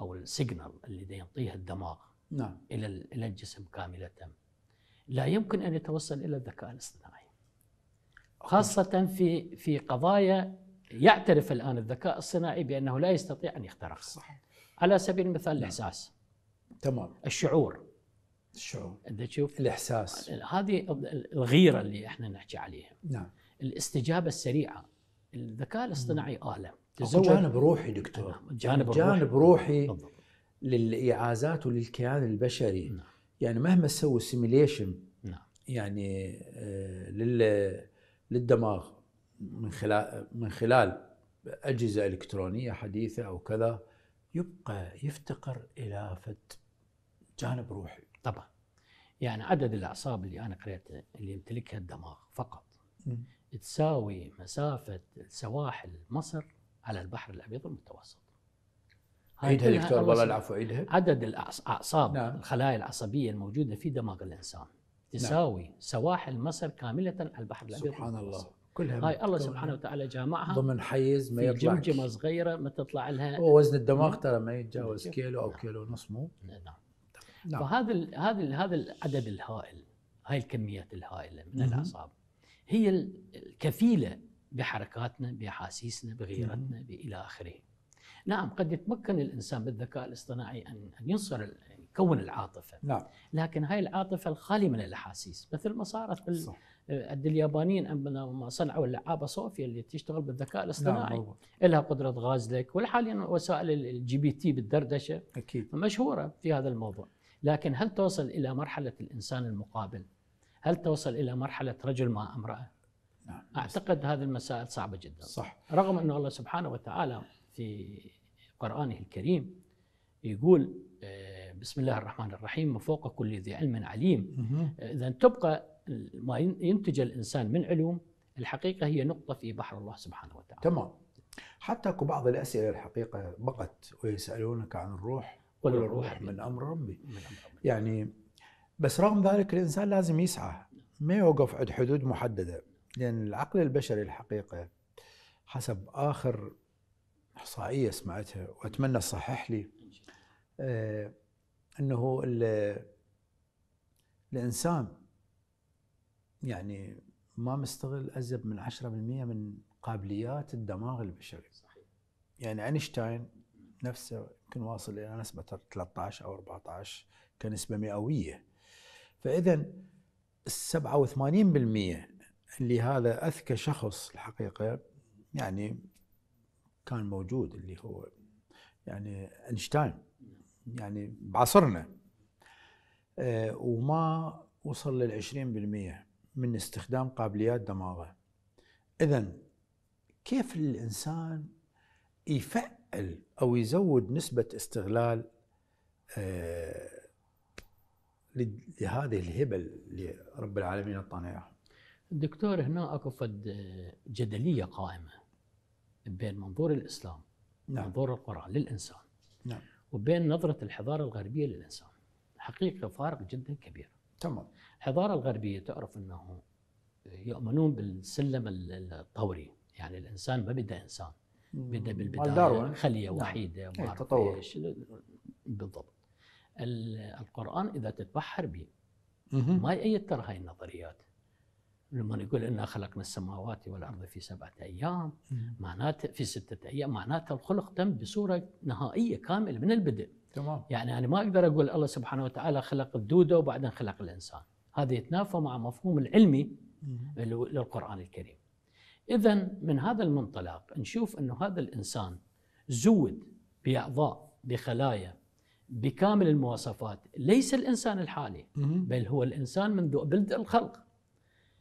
أو السيجنال الذي يعطيها الدماغ نعم. إلى إلى الجسم كاملة لا يمكن أن يتوصل إلى الذكاء الاصطناعي خاصة في في قضايا يعترف الآن الذكاء الصناعي بأنه لا يستطيع أن يخترقها صح. على سبيل المثال نعم. الإحساس تمام الشعور الشعور انت تشوف الاحساس هذه الغيره اللي احنا نحكي عليها نعم الاستجابه السريعه الذكاء الاصطناعي اله تزود جانب روحي دكتور جانب, نعم، جانب روحي, روحي للاعازات وللكيان البشري نعم. يعني مهما تسوي سيميليشن نعم. يعني آه، لل للدماغ من خلال من خلال اجهزه الكترونيه حديثه او كذا يبقى يفتقر الى فد جانب روحي طبعا يعني عدد الاعصاب اللي انا قريتها اللي يمتلكها الدماغ فقط م. تساوي مسافه سواحل مصر على البحر الابيض المتوسط عيدها دكتور والله العفو عيدها عدد الاعصاب نعم. الخلايا العصبيه الموجوده في دماغ الانسان نعم. تساوي نعم. سواحل مصر كامله على البحر الابيض سبحان الله كلها هاي الله سبحانه وتعالى جامعها ضمن حيز ما يطلع جمجمه صغيره ما تطلع لها وزن الدماغ ترى ما يتجاوز نعم. كيلو او نعم. كيلو ونص مو نعم, نعم. فهذا هذا هذا العدد الهائل هاي الكميات الهائله من الاعصاب هي الكفيله بحركاتنا باحاسيسنا نعم. بغيرتنا الى اخره. نعم قد يتمكن الانسان بالذكاء الاصطناعي ان ان ينصر يعني يكون العاطفه. نعم. لكن هاي العاطفه الخاليه من الاحاسيس مثل ما صارت بال صح. آه، عند اليابانيين عندما صنعوا اللعابه صوفيا اللي تشتغل بالذكاء نعم، الاصطناعي نعم لها قدره غازلك والحاليا وسائل الجي بي تي بالدردشه اكيد مشهوره في هذا الموضوع. لكن هل توصل الى مرحله الانسان المقابل؟ هل توصل الى مرحله رجل مع امراه؟ نعم. أعتقد هذه المسائل صعبة جدا صح رغم أن الله سبحانه وتعالى في قرآنه الكريم يقول آه، بسم الله الرحمن الرحيم وفوق كل ذي علم عليم إذا تبقى ما ينتج الإنسان من علوم الحقيقة هي نقطة في بحر الله سبحانه وتعالى تمام حتى اكو بعض الاسئله الحقيقه بقت ويسالونك عن الروح قل الروح من امر ربي يعني بس رغم ذلك الانسان لازم يسعى ما يوقف عند حدود محدده لأن العقل البشري الحقيقة حسب آخر إحصائية سمعتها وأتمنى تصحح لي آه أنه الإنسان يعني ما مستغل أزب من 10% من قابليات الدماغ البشري صحيح. يعني أينشتاين نفسه يمكن واصل إلى نسبة 13 أو 14 كنسبة مئوية فإذا 87% اللي هذا اذكى شخص الحقيقه يعني كان موجود اللي هو يعني اينشتاين يعني بعصرنا آه، وما وصل لل 20% من استخدام قابليات دماغه اذا كيف الانسان يفعل او يزود نسبه استغلال آه، لهذه الهبه اللي رب العالمين اعطانا اياها الدكتور هنا اكو فد آه، جدليه قائمه بين منظور الاسلام نعم. منظور القران للانسان نعم وبين نظره الحضاره الغربيه للانسان حقيقه فارق جدا كبير تمام الحضاره الغربيه تعرف انه يؤمنون بالسلم الطوري يعني الانسان ما بدا انسان بدا بالبدايه خليه نعم. وحيده إيه، ما تطور ايش بالضبط القران اذا تتبحر به ما يأيد ترى هاي النظريات لما يقول انا خلقنا السماوات والارض في سبعه ايام معناته في سته ايام معناته الخلق تم بصوره نهائيه كامله من البدء تمام يعني انا ما اقدر اقول الله سبحانه وتعالى خلق الدوده وبعدين خلق الانسان هذا يتنافى مع مفهوم العلمي للقران الكريم اذا من هذا المنطلق نشوف انه هذا الانسان زود باعضاء بخلايا بكامل المواصفات ليس الانسان الحالي بل هو الانسان منذ بدء الخلق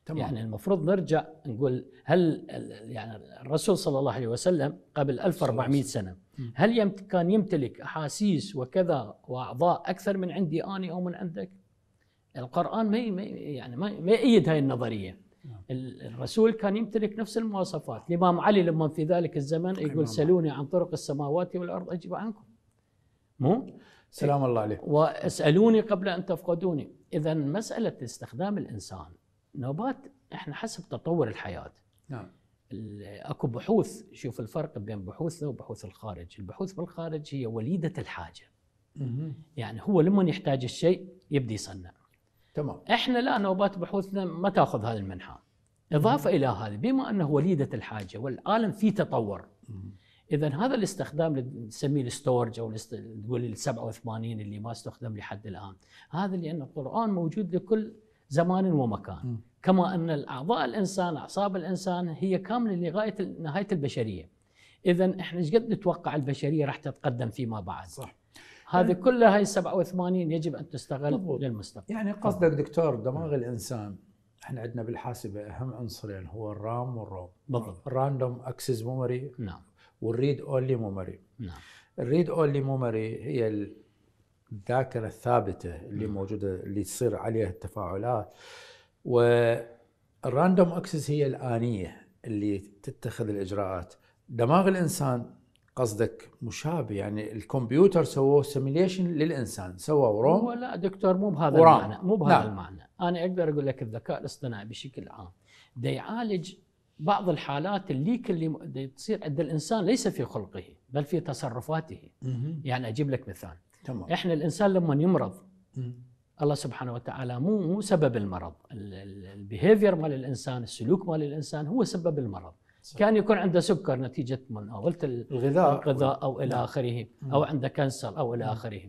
تمام. يعني المفروض نرجع نقول هل يعني الرسول صلى الله عليه وسلم قبل 1400 سنه هل كان يمتلك احاسيس وكذا واعضاء اكثر من عندي اني او من عندك؟ القران ما يعني ما يأيد هاي النظريه نعم. الرسول كان يمتلك نفس المواصفات الامام علي لما في ذلك الزمن يقول سلوني عن طرق السماوات والارض اجب عنكم مو سلام الله عليه واسالوني قبل ان تفقدوني اذا مساله استخدام الانسان نوبات احنا حسب تطور الحياه نعم اكو بحوث شوف الفرق بين بحوثنا وبحوث الخارج، البحوث بالخارج هي وليده الحاجه. مم. يعني هو لما يحتاج الشيء يبدي يصنع. تمام. احنا لا نوبات بحوثنا ما تاخذ هذا المنحى. اضافه مم. الى هذا بما انه وليده الحاجه والعالم فيه تطور. اذا هذا الاستخدام اللي نسميه الستورج او تقول ال 87 اللي ما استخدم لحد الان، هذا لان القران موجود لكل زمان ومكان كما أن الأعضاء الإنسان أعصاب الإنسان هي كاملة لغاية نهاية البشرية إذا إحنا ايش قد نتوقع البشرية راح تتقدم فيما بعد صح هذه يعني كلها هي 87 يجب أن تستغل مضبوط. للمستقبل يعني قصدك دكتور دماغ الإنسان احنا عندنا بالحاسبه اهم عنصرين يعني هو الرام والروم بالضبط الراندوم اكسس ميموري نعم والريد اونلي ميموري نعم الريد اونلي ميموري هي الذاكره الثابته اللي موجوده اللي تصير عليها التفاعلات والراندوم اكسس هي الانيه اللي تتخذ الاجراءات دماغ الانسان قصدك مشابه يعني الكمبيوتر سووه سيميليشن للانسان سووا روم لا دكتور مو بهذا ورام. المعنى مو بهذا لا. نعم. المعنى انا اقدر اقول لك الذكاء الاصطناعي بشكل عام دا يعالج بعض الحالات اللي اللي تصير عند الانسان ليس في خلقه بل في تصرفاته يعني اجيب لك مثال تمام. احنا الانسان لما يمرض الله سبحانه وتعالى مو مو سبب المرض البيهيفير مال الانسان السلوك مال الانسان هو سبب المرض صح. كان يكون عنده سكر نتيجه من اولت الغذاء الغذاء او الى نعم. اخره او عنده كانسر او الى اخره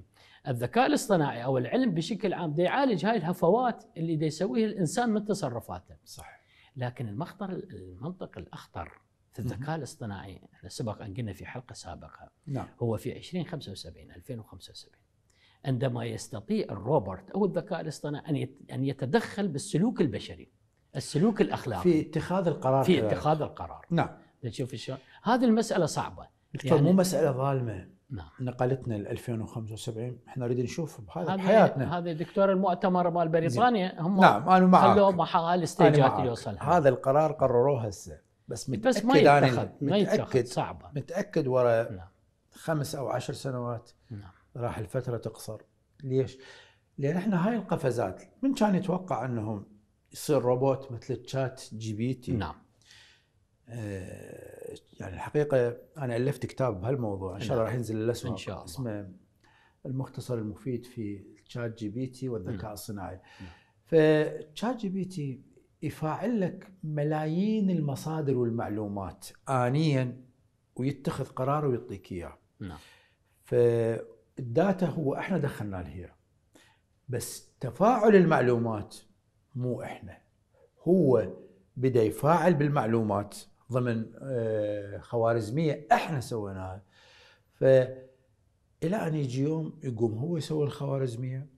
الذكاء الاصطناعي او العلم بشكل عام دي يعالج هاي الهفوات اللي دي يسويها الانسان من تصرفاته صح لكن المخطر المنطق الاخطر في الذكاء الاصطناعي احنا سبق ان قلنا في حلقه سابقه نعم. هو في 2075 2075 عندما يستطيع الروبوت او الذكاء الاصطناعي ان يتدخل بالسلوك البشري السلوك الاخلاقي في اتخاذ القرار في اتخاذ القرار نعم تشوف شلون هذه المساله صعبه دكتور يعني مو مساله ظالمه نعم نقلتنا ل 2075 احنا نريد نشوف بهذا بحياتنا هذا دكتور المؤتمر مال بريطانيا هم نعم انا معك خلوه محال استيجات يوصلها هذا القرار قرروه هسه بس متاكد بس ما يتخذ ما صعبه متاكد ورا نعم. خمس او عشر سنوات نعم. راح الفتره تقصر ليش؟ لان احنا هاي القفزات من كان يتوقع انهم يصير روبوت مثل تشات جي بي تي نعم آه يعني الحقيقه انا الفت كتاب بهالموضوع ان شاء الله نعم. راح ينزل الاسواق ان شاء الله اسمه المختصر المفيد في تشات جي بي تي والذكاء نعم. الصناعي نعم. فتشات جي بي تي يفاعل لك ملايين المصادر والمعلومات آنيا ويتخذ قرار ويعطيك إياه نعم فالداتا هو احنا دخلنا هي بس تفاعل المعلومات مو احنا هو بدا يفاعل بالمعلومات ضمن آه، خوارزميه احنا سويناها فالى ان يجي يوم يقوم هو يسوي الخوارزميه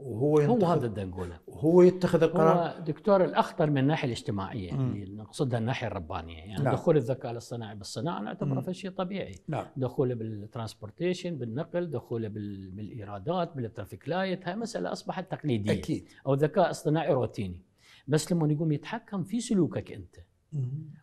وهو هو هذا بدي نقوله وهو يتخذ القرار هو دكتور الاخطر من الناحيه الاجتماعيه اللي يعني نقصدها الناحيه الربانيه يعني لا. نعم. دخول الذكاء الاصطناعي بالصناعه نعتبره شيء طبيعي نعم. دخوله بالترانسبورتيشن بالنقل دخوله بالايرادات بالترافيك لايت هاي مساله اصبحت تقليديه اكيد او ذكاء اصطناعي روتيني بس لما يقوم يتحكم في سلوكك انت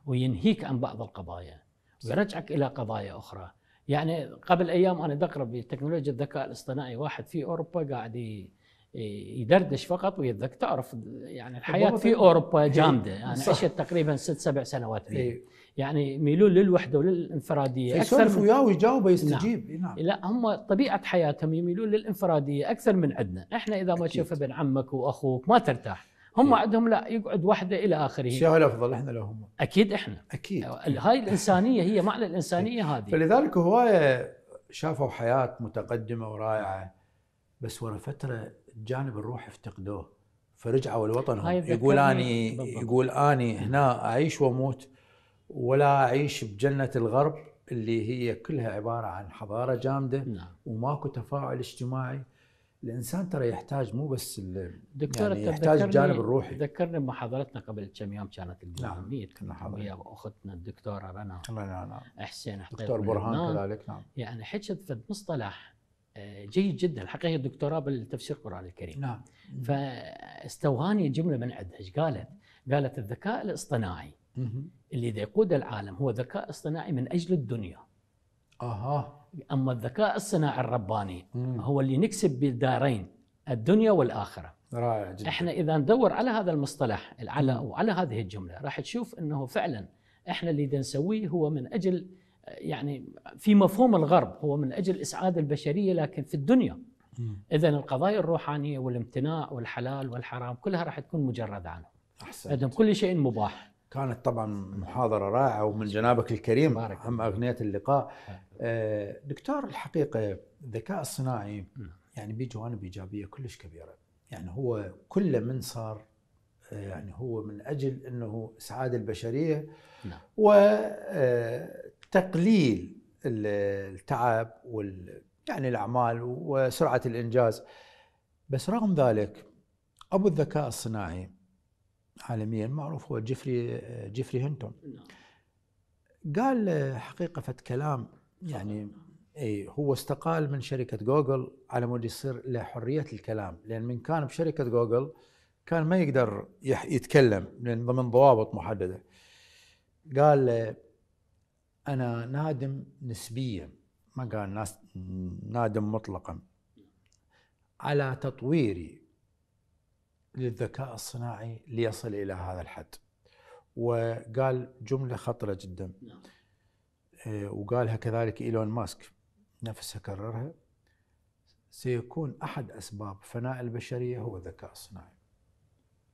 وينهيك عن بعض القضايا ويرجعك الى قضايا اخرى يعني قبل ايام انا دقرب بتكنولوجيا الذكاء الاصطناعي واحد في اوروبا قاعد إيه، يدردش فقط ويتذكر تعرف يعني طيب، الحياه في طيب. اوروبا إيه، جامده يعني عشت تقريبا ست سبع سنوات فيه إيه. يعني ميلون للوحده وللانفراديه اكثر من وياه ويجاوبه نعم. يستجيب نعم. نعم. لا هم طبيعه حياتهم يميلون للانفراديه اكثر من عندنا احنا اذا ما تشوف ابن عمك واخوك ما ترتاح هم عندهم لا يقعد وحده الى اخره شو الافضل احنا لو هم اكيد احنا اكيد هاي الانسانيه هي معنى الانسانيه هذه فلذلك هوايه شافوا حياه متقدمه ورائعه بس ورا فتره الجانب الروحي افتقدوه فرجعوا لوطنهم يقول اني يقول اني هنا اعيش واموت ولا اعيش بجنه الغرب اللي هي كلها عباره عن حضاره جامده نعم. وماكو تفاعل اجتماعي الانسان ترى يحتاج مو بس دكتور يعني يحتاج الجانب الروحي ذكرني بمحاضرتنا قبل كم يوم كانت الجنوبيه نعم. ويا نعم. واختنا الدكتوره رنا الله نعم. نعم،, نعم. حسين دكتور برهان كذلك نعم يعني حكت في مصطلح آه، جيد جدا الحقيقه دكتوراه بالتفسير القران الكريم نعم فاستوهاني جمله من عندها ايش قالت؟ قالت الذكاء الاصطناعي اللي يقود العالم هو ذكاء اصطناعي من اجل الدنيا اها اما الذكاء الصناعي الرباني هو اللي نكسب بالدارين الدنيا والاخره رائع جدا احنا اذا ندور على هذا المصطلح على وعلى هذه الجمله راح تشوف انه فعلا احنا اللي نسويه هو من اجل يعني في مفهوم الغرب هو من اجل اسعاد البشريه لكن في الدنيا اذا القضايا الروحانيه والامتناع والحلال والحرام كلها راح تكون مجرد عنه احسن كل شيء مباح كانت طبعا محاضره رائعه ومن جنابك الكريم هم اغنيه اللقاء آه. آه، دكتور الحقيقه الذكاء الصناعي يعني به جوانب ايجابيه كلش كبيره يعني هو كله من صار آه، يعني هو من اجل انه اسعاد البشريه نعم. تقليل التعب وال يعني الاعمال وسرعه الانجاز بس رغم ذلك ابو الذكاء الصناعي عالميا معروف هو جيفري جيفري هنتون نعم. قال حقيقه فت كلام يعني اي هو استقال من شركه جوجل على مود يصير له حريه الكلام لان من كان بشركه جوجل كان ما يقدر يتكلم لان ضمن ضوابط محدده قال أنا نادم نسبيا ما قال ناس نادم مطلقا على تطويري للذكاء الصناعي ليصل إلى هذا الحد وقال جملة خطرة جدا نعم. آه، وقالها كذلك إيلون ماسك نفسه كررها سيكون أحد أسباب فناء البشرية هو الذكاء الصناعي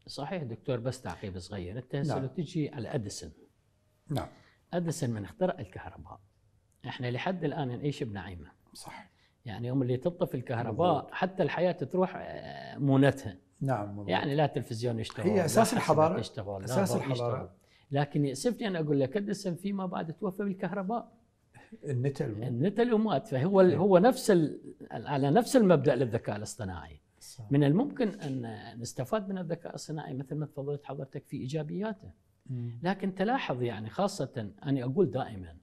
صحيح دكتور بس تعقيب صغير انت نعم. تجي على اديسون نعم اديسون من اخترع الكهرباء احنا لحد الان نعيش بنعيمه صح يعني يوم اللي تطفي الكهرباء حتى الحياه تروح آه، مونتها نعم بالضبط. يعني لا تلفزيون يشتغل هي اساس الحضاره يشتغل اساس الحضاره لكن يأسفني انا اقول لك اديسون فيما بعد توفى بالكهرباء النتل النتل ومات فهو إيه. هو نفس على نفس المبدا للذكاء الاصطناعي صح. من الممكن ان نستفاد من الذكاء الصناعي مثل ما تفضلت حضرتك في ايجابياته لكن تلاحظ يعني خاصة أنا أقول دائما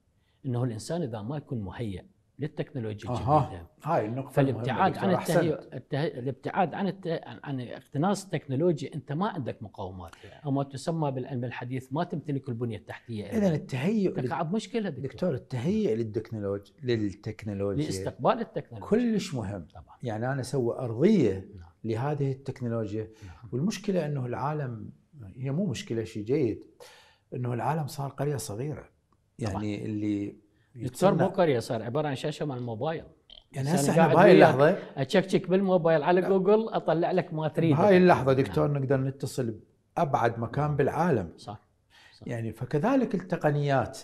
أنه الإنسان إذا ما يكون مهيئ للتكنولوجيا الجديدة هاي النقطة فالابتعاد عن التهي... التهي... الابتعاد عن الت... عن اقتناص التكنولوجيا أنت ما عندك مقومات او ما تسمى بالعلم الحديث ما تمتلك البنية التحتية إذا التهيئ تقعد مشكلة دكتور, دكتور التهيئ نعم. للتكنولوجيا للتكنولوجيا لاستقبال التكنولوجيا كلش مهم طبعا يعني أنا أسوي أرضية نعم. لهذه التكنولوجيا نعم. والمشكلة أنه العالم هي مو مشكله شيء جيد انه العالم صار قريه صغيره يعني طبعا. اللي صار مو قريه صار عباره عن شاشه مع الموبايل يعني, يعني هسه احنا بهاي اللحظه اتشكشك بالموبايل على جوجل اطلع لك ما تريد بهاي نعم. اللحظه دكتور نعم. نقدر نتصل بابعد مكان بالعالم صح. صح يعني فكذلك التقنيات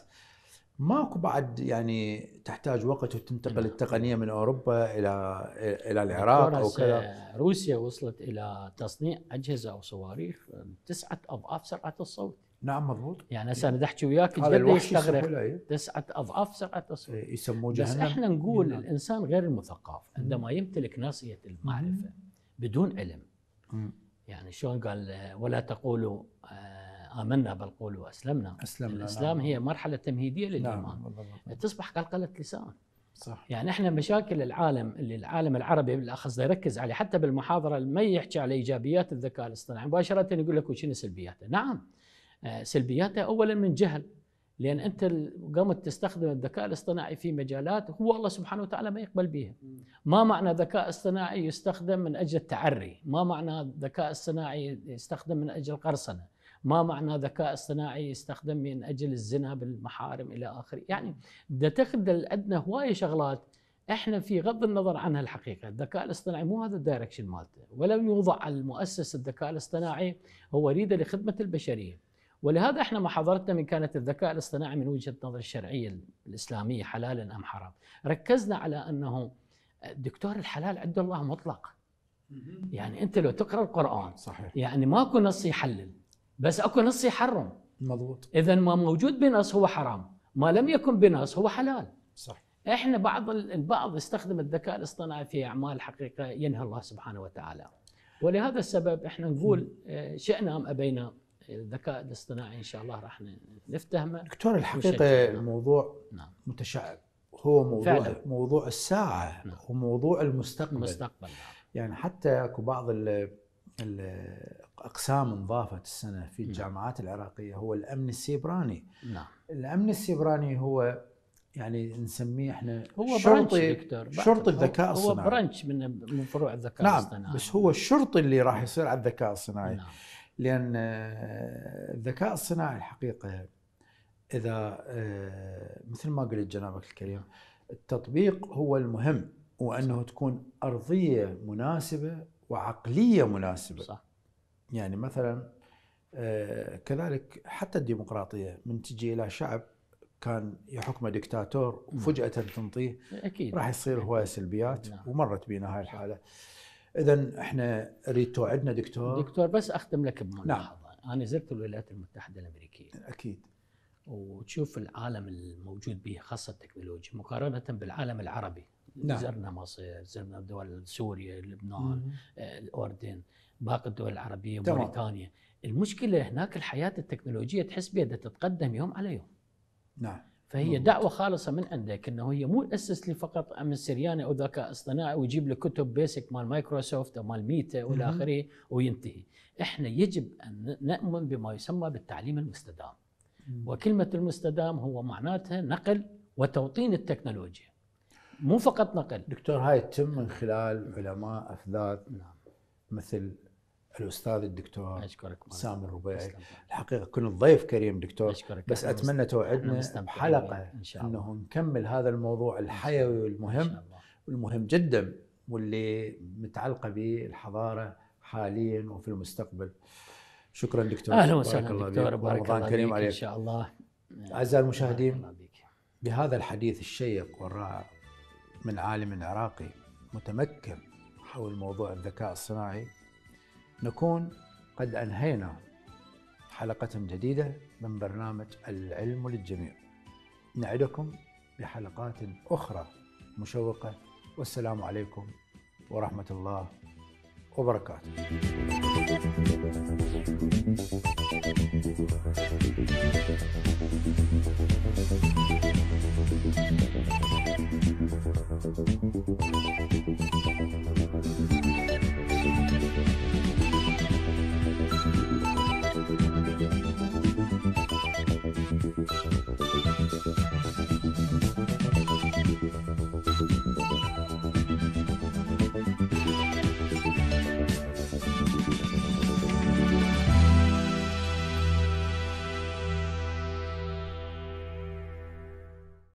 ماكو بعد يعني تحتاج وقت وتنتقل نعم. التقنيه من اوروبا الى الى العراق او كذا روسيا وصلت الى تصنيع اجهزه او صواريخ تسعه اضعاف سرعه الصوت نعم مضبوط يعني هسه انا احكي وياك يستغرق تسعه اضعاف سرعه الصوت إيه، يسموه جهنم بس احنا نقول جهنم. الانسان غير المثقف عندما يمتلك ناصيه المعرفه بدون علم يعني شلون قال ولا تقولوا آه، آمنا بل قولوا أسلمنا أسلمنا نعم. الإسلام نعم. هي مرحلة تمهيدية نعم، للإيمان نعم. تصبح قلقلة لسان صح يعني احنا مشاكل العالم اللي العالم العربي بالاخص يركز عليه حتى بالمحاضره ما يحكي على ايجابيات الذكاء الاصطناعي مباشره يقول لك وشنو سلبياته، نعم آه، سلبياته اولا من جهل لان انت قمت تستخدم الذكاء الاصطناعي في مجالات هو الله سبحانه وتعالى ما يقبل بها. ما معنى ذكاء اصطناعي يستخدم من اجل التعري؟ ما معنى ذكاء اصطناعي يستخدم من اجل القرصنه؟ ما معنى ذكاء اصطناعي يستخدم من اجل الزنا بالمحارم الى اخره يعني بدها تاخذ الادنى هوايه شغلات احنا في غض النظر عنها الحقيقه، الذكاء الاصطناعي مو هذا الدايركشن مالته، ولم يوضع على المؤسس الذكاء الاصطناعي هو يريده لخدمه البشريه. ولهذا احنا ما حضرتنا من كانت الذكاء الاصطناعي من وجهه نظر الشرعيه الاسلاميه حلالا ام حرام، ركزنا على انه دكتور الحلال عند الله مطلق. يعني انت لو تقرا القران صحيح. يعني ماكو نص يحلل بس اكو نص يحرم مضبوط اذا ما موجود بنص هو حرام ما لم يكن بنص هو حلال صح احنا بعض البعض استخدم الذكاء الاصطناعي في اعمال حقيقه ينهى الله سبحانه وتعالى ولهذا السبب احنا نقول آه، شئنا ام ابينا الذكاء الاصطناعي ان شاء الله راح نفتهمه دكتور الحقيقه الموضوع نعم. متشعب هو موضوع فعلا. موضوع الساعه نعم. وموضوع المستقبل المستقبل نعم. يعني حتى اكو بعض ال الاقسام انضافت السنه في نعم. الجامعات العراقيه هو الامن السيبراني نعم الامن السيبراني هو يعني نسميه احنا هو شرطي شرطي الذكاء الصناعي هو برانش من من فروع الذكاء نعم الصناعي بس هو الشرطي اللي راح نعم. يصير على الذكاء الصناعي نعم. لان آه، الذكاء الصناعي الحقيقه اذا آه، مثل ما قلت جنابك الكريم التطبيق هو المهم وانه تكون ارضيه مناسبه وعقليه مناسبه صح. يعني مثلا آه، كذلك حتى الديمقراطيه من تجي الى شعب كان يحكمه دكتاتور وفجاه تنطيه اكيد راح يصير هوايه سلبيات نعم. ومرت بينا هاي الحاله اذا احنا نريد توعدنا دكتور دكتور بس اختم لك بملاحظه نعم. انا زرت الولايات المتحده الامريكيه اكيد وتشوف العالم الموجود به خاصه التكنولوجيا مقارنه بالعالم العربي نعم. زرنا مصر زرنا دول سوريا لبنان آه، الاردن باقي الدول العربيه موريتانيا المشكله هناك الحياه التكنولوجيه تحس بها تتقدم يوم على يوم نعم فهي ممكن. دعوه خالصه من عندك انه هي مو اسس لي فقط امن سرياني او ذكاء اصطناعي ويجيب لي كتب بيسك مال مايكروسوفت او مال ميتا والى اخره وينتهي احنا يجب ان نؤمن بما يسمى بالتعليم المستدام مم. وكلمه المستدام هو معناتها نقل وتوطين التكنولوجيا مو فقط نقل دكتور هاي تتم من خلال علماء أفذاذ نعم. مثل الاستاذ الدكتور أشكرك سامي الربيعي الحقيقه كنت ضيف كريم دكتور أشكرك بس اتمنى توعدنا بحلقه إن شاء الله. انه نكمل هذا الموضوع الحيوي والمهم والمهم جدا واللي متعلقه بالحضاره حاليا وفي المستقبل شكرا دكتور اهلا وسهلا دكتور الله بارك الله كريم عليك ان شاء الله اعزائي المشاهدين بهذا الحديث الشيق والرائع من عالم عراقي متمكن حول موضوع الذكاء الصناعي نكون قد أنهينا حلقة جديدة من برنامج العلم للجميع نعدكم بحلقات أخرى مشوقة والسلام عليكم ورحمة الله وبركاته Música